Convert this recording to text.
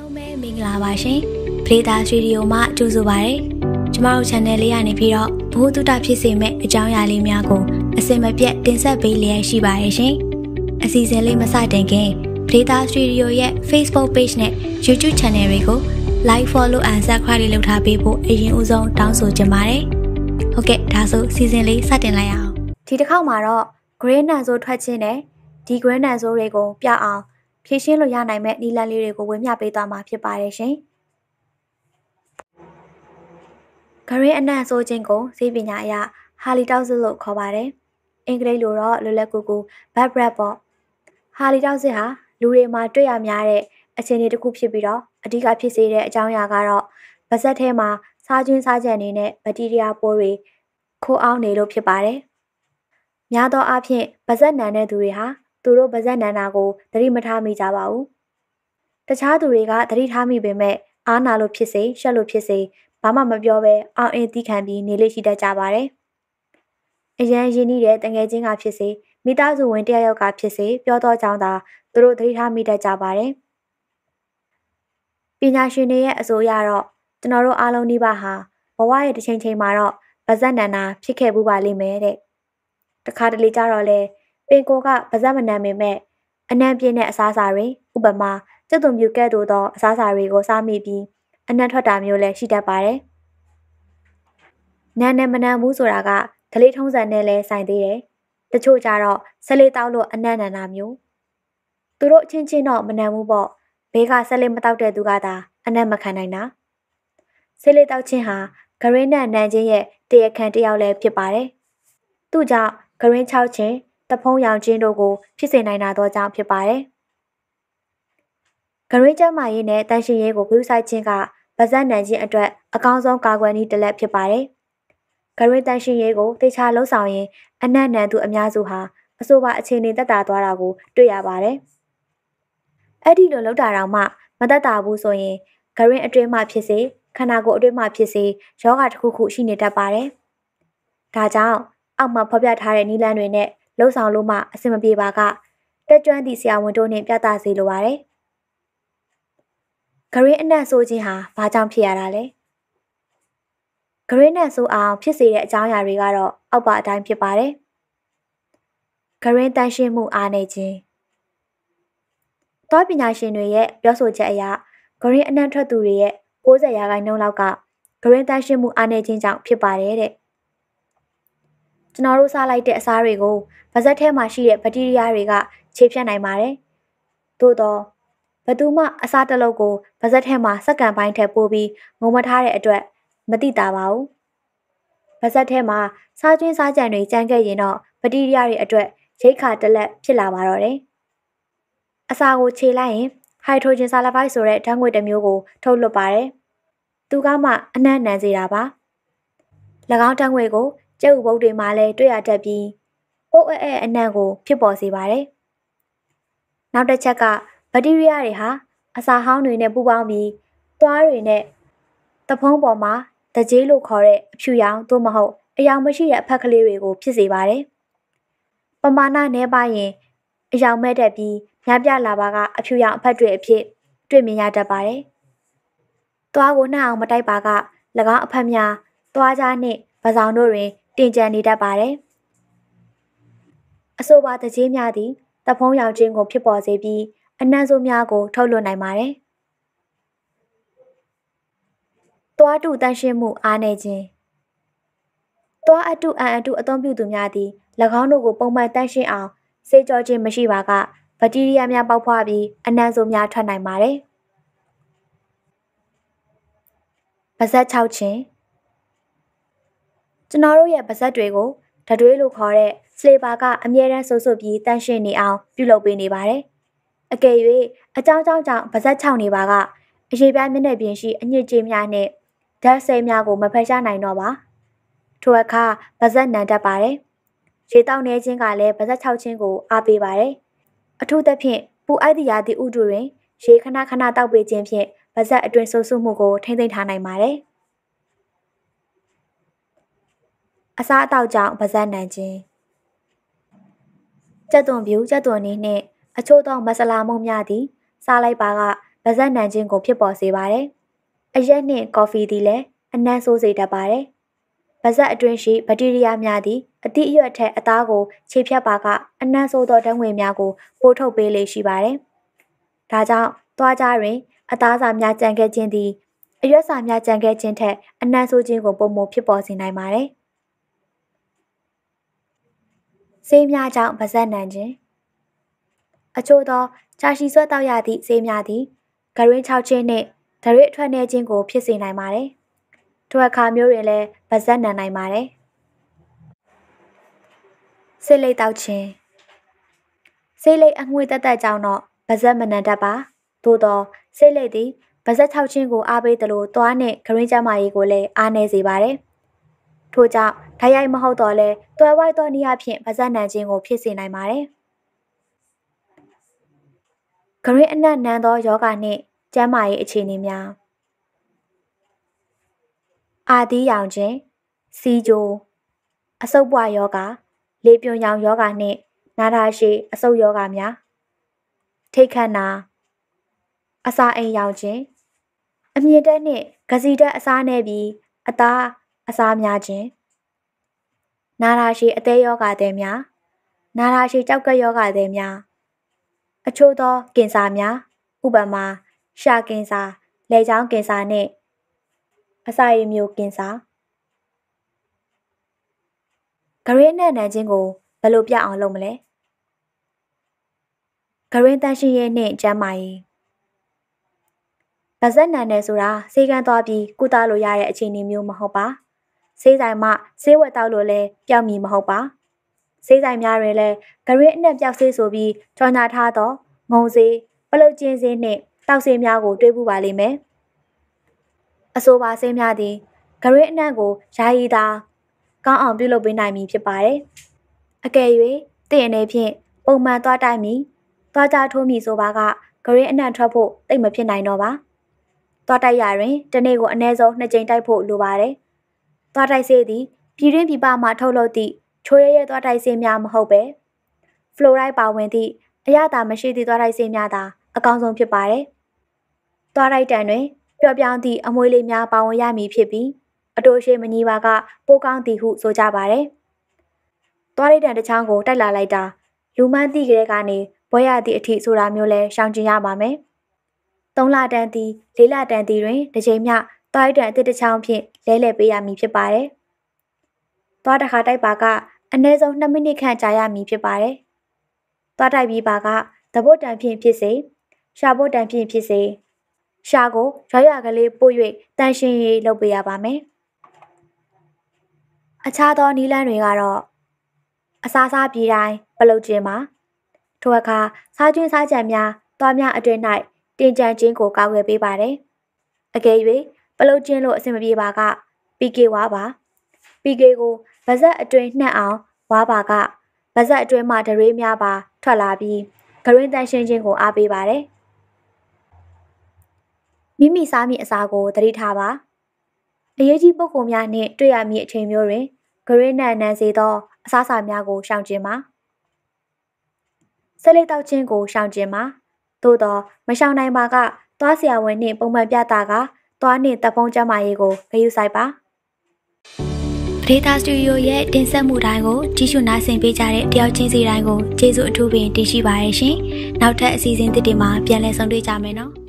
လုံးပဲမင်္ဂလာပါရှင်ပရိသတ်ရေဒီယိုမှကြိုဆိုပါရစေကျမတို့ channel လေးကနေပြီးတော့ဘိုးတုတဖြစ်စေမဲ့အကြောင်းအရာလေးများကိုအစင်မပြတ်တင်ဆက်ပေးလျက်ရှိပါရရှင်အစီအစဉ်လေးမစတင်ခင်ပရိသတ်ရေဒီယိုရဲ့ Facebook page နဲ့ YouTube channel တွေကို like follow and subscribe လေးလုပ်ထားပေးဖို့အရင်ဦးဆုံးတောင်းဆိုချင်ပါတယ်ဟုတ်ကဲ့ဒါဆိုစီစဉ်လေးစတင်လိုက်ရအောင်ဒီတစ်ခေါက်မှာတော့ grey nan ဆိုထွက်ခြင်းနဲ့ဒီ grey nan ဆိုတွေကိုပြအောင်ဖြည့်ရှင်းလို့ရနိုင်မဲ့နည်းလမ်းလေးတွေကိုဝေမျှပေးသွားမှာဖြစ်ပါတယ်ရှင်။ဂရင်းအနံ့ဆိုခြင်းကိုဈေးပညာအရဟာလီတောက်စစ်လို့ခေါ်ပါတယ်။အင်္ဂလိပ်လိုတော့လွယ်လွယ်ကူကူ bad breath ပေါ့။ဟာလီတောက်စစ်ဟာလူတွေမှာတွေ့ရများတဲ့အခြေအနေတစ်ခုဖြစ်ပြီးတော့အဓိကဖြစ်စေတဲ့အကြောင်းအရာကတော့ဗစက်ထဲမှာစားကျွင်းစားချက်အနေနဲ့ဘက်တီးရီးယားပိုးတွေခိုးအောင်နေလို့ဖြစ်ပါတယ်။များသောအားဖြင့်ဗစက်နံတဲ့သူတွေဟာသူတို့ပါဇက်နန္ဒာကိုသတိမထားမိကြပါဘူးတခြားသူတွေကသတိထားမိပေမဲ့အားနာလို့ဖြစ်စေရှက်လို့ဖြစ်စေဘာမှမပြောဘဲအောင်အင်းသီးခံပြီးနေလေရှိတတ်ကြပါတယ်အရန်ရင်းနှီးတဲ့တငယ်ချင်းကဖြစ်စေမိသားစုဝင်တယောက်ယောက်ကဖြစ်စေ ပြောတော့ကြောင်းသာသူတို့သတိထားမိတတ်ကြပါတယ်ပညာရှင်တွေရဲ့အဆိုအရတော့ကျွန်တော်တို့အားလုံးဒီပါဟာဘဝရဲ့တစ်ချိန်ချိန်မှာတော့ဗဇက်နန္နာဖြစ်ခဲ့ပူပါလိမ့်မယ်တဲ့တခါတလေကြတော့လဲပင်ကိုကပါဇက်မနံပေမဲ့အနံပြင်းတဲ့အစားအစာတွေဥပမာကျွတ်သူမြူကဲ့သို့သောအစားအစာတွေကိုစားမိပြီးအနံထွက်တာမျိုးလည်းရှိတတ်ပါတယ်။နံနဲ့မနံဘူးဆိုတာကဓလေ့ထုံးစံနဲ့လည်းဆိုင်သေးတယ်။တချို့ကြတော့ဆလေတောက်လို့အနံ့နံတာမျိုး။သူတို့ချင်းချင်းတော့မနံဘူးပေါ့။ဘေးကဆလေမတောက်တဲ့သူကသာအနံ့မခံနိုင်တာ။ဆလေတောက်ချင်းဟာဂရင်းနဲ့နံချင်းရဲ့တရားခံတစ်ယောက်လည်းဖြစ်ပါတယ်။သူ့ကြောင့်ဂရင်း၆ချင်းတဖုံးရောင်ခြင်းတို့ကိုဖြစ်စေနိုင်တာသောကြောင့်ဖြစ်ပါတယ်။ဂရင်းကျမရေးနဲ့တန်ရှင်ရေးကိုဂရုစိုက်ခြင်းကပါဇက်နံခြင်းအတွက် အကောင်းဆုံးကာကွယ်နည်းတစ်လက်ဖြစ်ပါတယ်။ဂရင်းတန်ရှင်ရေးကိုတေချာလှုပ်ဆောင်ရင်အနက်နံသူအများစုဟာအဆိုပါအခြေအနေတက်တာသွားတာကို တွေ့ရပါတယ်။အဲ့ဒီလိုလောက်တာတောင်မှမတက်တာဘူးဆိုရင်ဂရင်းအတွင်းမှဖြစ်စေခန္ဓာကိုယ်အတွင်းမှဖြစ်စေယောဂတစ်ခုခုရှိနေတတ်ပါတယ်။ဒါကြောင့်အောက်မှာဖော်ပြထားတဲ့နည်းလမ်းတွေနဲ့လှုပ်ဆောင်လို့မှအဆင်မပြေပါက တက်ကြွသည့်ဆရာဝန်တို့နှင့်ပြသစေလိုပါတယ်။ဂရင်းအနက်ဆိုခြင်းဟာဘာကြောင့်ဖြစ်ရတာလဲ။ဂရင်းနဲ့ဆိုအောင်ဖြစ်စေတဲ့အကြောင်းအရာတွေကတော့အောက်ပါအတိုင်းဖြစ်ပါတယ်။ဂရင်းတန်ရှင်းမှုအားနည်းခြင်းသောပညာရှင်တွေရဲ့ပြောဆိုချက်အရဂရင်းအနံ့ထွက်သူတွေရဲ့60ရာခိုင်နှုန်းလောက်ကဂရင်းတန်ရှင်းမှုအားနည်းခြင်းကြောင့်ဖြစ်ပါတယ်တဲ့။ကျွန်တော်တို့စားလိုက်တဲ့အစားတွေကိုဗဇက်ထဲမှာရှိတဲ့ဘက်တီးရီးယားတွေကခြေဖြတ်နိုင်ပါတယ်။သို့တော့ဘသူမှအစားတစ်လုံးကိုဗဇက်ထဲမှာစက္ကန့်ပိုင်းထက်ပိုပြီးငုံမထားတဲ့အတွက်မတိတာပါဘူး။ဗဇက်ထဲမှာစားကျွင်းစားကြံတွေကြမ်းခဲ့ရင်တော့ဗတိရိယတွေအတွက်ရိတ်ခါတလက်ဖြစ်လာပါတော့တယ်။အစာကိုခြေလိုက်ရင်ဟိုက်ဒရိုဂျင်ဆာလဖိုက်ဆိုတဲ့ဓာတ်ငွေ့တစ်မျိုးကိုထုတ်လွှတ်ပါတယ်။သူကမှအနံ့နံစေတာပါ။၎င်းဓာတ်ငွေ့ကိုကျုပ်ဘုတ်တွေမှာလည်းတွေ့ရတတ်ပြီးအိုးအဲအဲအနံ့ကိုဖြစ်ပေါ်စေပါတယ်။နောက်တစ်ချက်ကဘက်တီးရီးယားတွေဟာအစာဟောင်းတွေနဲ့ပူးပေါင်းပြီးသွားတွေနဲ့တဖုံးပေါ်မှာတကြေးလို့ခေါ်တဲ့အဖြူရောင်သို့မဟုတ်အယောင်မရှိတဲ့အဖက်ကလေးတွေကိုဖြစ်စေပါတယ်။ပမာဏနည်းပါးရင်အယောင်မဲ့တက်ပြီးများပြလာပါကအဖြူရောင်အဖက်တွေအဖြစ်တွေ့မြင်ရတတ်ပါတယ်။သွားကိုနှံ့အောင်မတိုက်ပါက၎င်းအဖက်များသွားကြားနှင့်ပဇောင်တို့တွင်တင်ကြံနေတတ်ပါတယ်။အဆိုပါတကြေးများသည်တဖုံးရောင်ခြင်းကို ဖြစ်ပေါ်စေပြီးအနံ့ဆိုးများကိုထုတ်လွှတ်နိုင်ပါတယ်။သွားတုတန့်ရှင်းမှုအားနည်းခြင်းသွားအတုအံအတုအသုံးပြုသူများသည်၎င်းတို့ကိုပုံမှန်တန့်ရှင်းအောင်စေကြောခြင်းမရှိပါကဘက်တီးရီးယားများပေါက်ဖွားပြီးအနံ့ဆိုးများထွက်နိုင်ပါတယ်။ပါဇက်၆ချင်းကျွန်တော်တို့ရဲ့ပါဇက်တွေကိုဓာတွေးလို့ခေါ်တဲ့ flavor ကအမြဲတမ်းဆိုးဆိုးပြီးတန့်ရှင်းနေအောင်ပြုလုပ်ပေးနေပါတယ်။အကယ်၍အကြောင်းကြောင့်ကြောင့်ပါဇက်ချောင်းနေပါကအရေပြားမျက်နှာပြင်ရှိအညစ်အကြေးများနဲ့ဓာတ်ဆဲများကိုမဖယ်ရှားနိုင်တော့ပါ။ထိုအခါပါဇက်နံတတ်ပါတယ်။ရေတောက်နေခြင်းကလည်းပါဇက်ချောင်းခြင်းကိုအားပေးပါတယ်။အထူးသဖြင့်ပူအိုက်တရားတိဥတုတွင်ရေခဏခဏတောက်ပေးခြင်းဖြင့်ပါဇက်အတွင်ဆိုးဆိုးမှုကိုထိမ့်သိမ်းထားနိုင်ပါတယ်။အစားအသောက်ကြောင့်ပါဇက်နိုင်ခြင်းကြက်သွန်ပြူကြက်သွန်နည်းနှင့် အချို့သောမဆလာမုံများသည်စားလိုက်ပါကပါဇက်နိုင်ခြင်းကိုဖြစ်ပေါ်စေပါတယ်။အရက်နှင့်ကော်ဖီသည်လည်းအနံ့ဆိုးစေတတ်ပါတယ်။ပါဇက်အတွင်းရှိဘက်တီးရီးယားများသည်အသည့်အရွက်ထက်အသားကို ခြေဖြတ်ပါက အနံ့ဆိုးသောဓာတ်ငွေများကိုပို့ထုတ်ပေးလေရှိပါတယ်။ဒါကြောင့်သွားကြတွင် အသားစာများကြံခဲ့ခြင်းသည်အရွက်စာများကြံခဲ့ခြင်းထက်အနံ့ဆိုးခြင်းကိုပုံမဖြစ်ပေါ်စေနိုင်ပါတယ်။ဆေးများကြောင့်ပါဇက်နံခြင်းအချို့သောကြာရှည်ဆွဲတောက်ရသည့်ဆေးများသည်ဂရင်း၆ချင်းနှင့်ဒရွေအထွက်နှဲခြင်းကိုဖြစ်စေနိုင်ပါသည်။ထိုအခါမျိုးတွင်လည်းပါဇက်နံနိုင်ပါသည်။ဆေးလိပ်တောက်ခြင်းဆေးလိပ်အငွေ့တက်တက်ကြောင့်တော့ပါဇက်မနံတတ်ပါ။သို့သောဆေးလိပ်သည်ပါဇက်၆ချင်းကိုအားပေးသလိုသွားနှင့်ဂရင်းကျမကြီးကိုလည်းအားနည်းစေပါတယ်။ထို့ကြောင့်ဓာတ်ရိုက်မဟုတ်တော့လဲတွယ်ဝိုက်သောနည်းအားဖြင့်ပါဇက်နံခြင်းကိုဖြစ်စေနိုင်ပါတယ်။ဂရင်းအနက်နံသောယောဂနှင့်ကျန်းမာရေးအခြေအနေများအာသီးရောင်ခြင်းစီဂျိုအဆုတ်ပွားယောဂလေပြွန်ရောင်ယောဂနှင့် နာတာရှည်အဆုတ်ယောဂများထိတ်ခတ်နာအစာအိမ်ရောင်ခြင်းအမြင့်တက်နှင့်ဂစီတက်အစားနဲ့ပြီးအသားအစာများခြင်းနာရာရှိအသေးယောဂသည်များနာရာရှိကြောက်ကက်ယောဂသည်များအချို့သောကင်ဆာများဥပမာရှာကင်ဆာ၊လက်ချောင်းကင်ဆာနှင့် အစာရည်မျိုးကင်ဆာဂရင်းနဲ့နံချင်းကိုဘယ်လိုပြအောင်လုပ်မလဲဂရင်းတန်ရှင်ရဲ့နှင့်ကျမ်းမာရေးပါဇက်နံနယ်ဆိုတာစေကန်းသွားပြီးကုသလို့ရတဲ့အခြေအနေမျိုးမဟုတ်ပါ။ဆေးဆိုင်မှဆေးဝက်တောက်လို့လဲပျောက်မည်မဟုတ်ပါဆေးဆိုင်များတွင်လည်းဂရင်းအနှက်ပျောက်ဆေးဆိုပြီးကြော်ညာထားသောငုံဆေးပလုတ်ကျင်းဆေးနှင့်တောက်ဆေးများကို တွေ့ပူပါလိမ့်မယ်အဆိုပါဆေးများသည်ဂရင်းအနှံ့ကိုယာယီသာကောင်းအောင်ပြုလုပ်ပေးနိုင်မည်ဖြစ်ပါတယ်အကယ်၍တင့်အနေဖြင့်ပုံမှန်သွားတိုက်မည်သွားကြထိုးမည်ဆိုပါကဂရင်းအနှံ့ထွက်ဖို့တိတ်မဖြစ်နိုင်တော့ပါသွားတိုက်ရရင်တနေ့ကိုအနည်းဆုံး2ကြိမ်တိုက်ဖို့လိုပါတယ်။သွားတိုက်ဆေးသည်ပြည်တွင်းပြည်ပမှထုတ်လုပ်သည့်ချိုးရဲရဲသွားတိုက်ဆေးများမဟုတ်ပဲဖလိုရိုက်ပါဝင်သည့်အရသာမရှိသည့်သွားတိုက်ဆေးများသာအကောင်းဆုံးဖြစ်ပါတယ်။သွားတိုက်တန်တွင်ပျော်ပြောင်းသည့်အမွှေးလေးများပါဝင်ရမည်ဖြစ်ပြီးအတိုးရှိမညီပါကပိုးကောင်းသည်ဟုဆိုကြပါတယ်။သွားတိုက်တန်တစ်ချောင်းကိုတိုက်လာလိုက်တာ လူမှန်းသည့်ကလေးကနေဘွဲရသည့်အထိဆိုတာမျိုးလဲရှောင်ကျဉ်ရပါမယ်။သုံးလတန်းသည်လေးလတန်းသည်တွင်တစ်ချိန်မျှသွားရိုက်တန်အစ်တစ်ချောင်းဖြင့်လဲလှယ်ပေးရမည်ဖြစ်ပါတယ်။သွားတစ်ခါတိုက်ပါကအနည်းဆုံး2မိနစ်ခန့်ကြာရမည်ဖြစ်ပါတယ်။သွားတိုက်ပြီးပါကသဘုတ်တန်ဖြင့်ဖြစ်စေရှာဘုတ်တန်ဖြင့်ဖြစ်စေရှာကိုရွာရွာကလေးပို့၍တန်ရှင်ရေးလုပ်ပေးရပါမယ်။အခြားသောနီးလန်းတွေကတော့အစားစားပြေးတိုင်းပလုတ်ခြင်းမှာထိုအခါစားကျွင်းစားကြံများသွားများအတွင်၌တင်ကြံခြင်းကိုကာကွယ်ပေးပါတယ်။အကယ်ပလုတ်ချင်းလို့အဆင်မပြေပါက PK ဝါပါ PK ကိုဗဇက်အတွင်းနှက်အောင်ဝါပါကဗဇက်အတွင်းမှဒရေးများပါထွက်လာပြီးဂရင်းတန်ရှင်းချင်းကိုအားပေးပါတယ်မိမိစားမိအစာကိုသတိထားပါအရေးကြီးပုဂ္ဂိုလ်များနှင့်တွေ့ရမည့်အချိန်မျိုးတွင်ဂရင်းနံနံစေသောအစားအစာများကိုရှောင်ကျဉ်ပါဆက်လက်တောက်ချင်းကိုရှောင်ကျဉ်ပါသို့တော့မရှောင်နိုင်ပါကသွားဆရာဝန်နှင့်ပုံမှန်ပြတာကသွားနှင့်တပ်ပုံးကျမရေးကိုဂရုစိုက်ပါပဒေသာစတူဒီယိုရဲ့တင်ဆက်မှုတိုင်းကိုကြည့်ရှုနားဆင်ပေးကြတဲ့တယောက်ချင်းစီတိုင်းကိုကျေးဇူးအထူးပင်တင်ရှိပါရရှင်နောက်ထပ်အစီအစဉ်တစ်တွေမှာပြန်လည်ဆုံတွေ့ကြမယ်နော်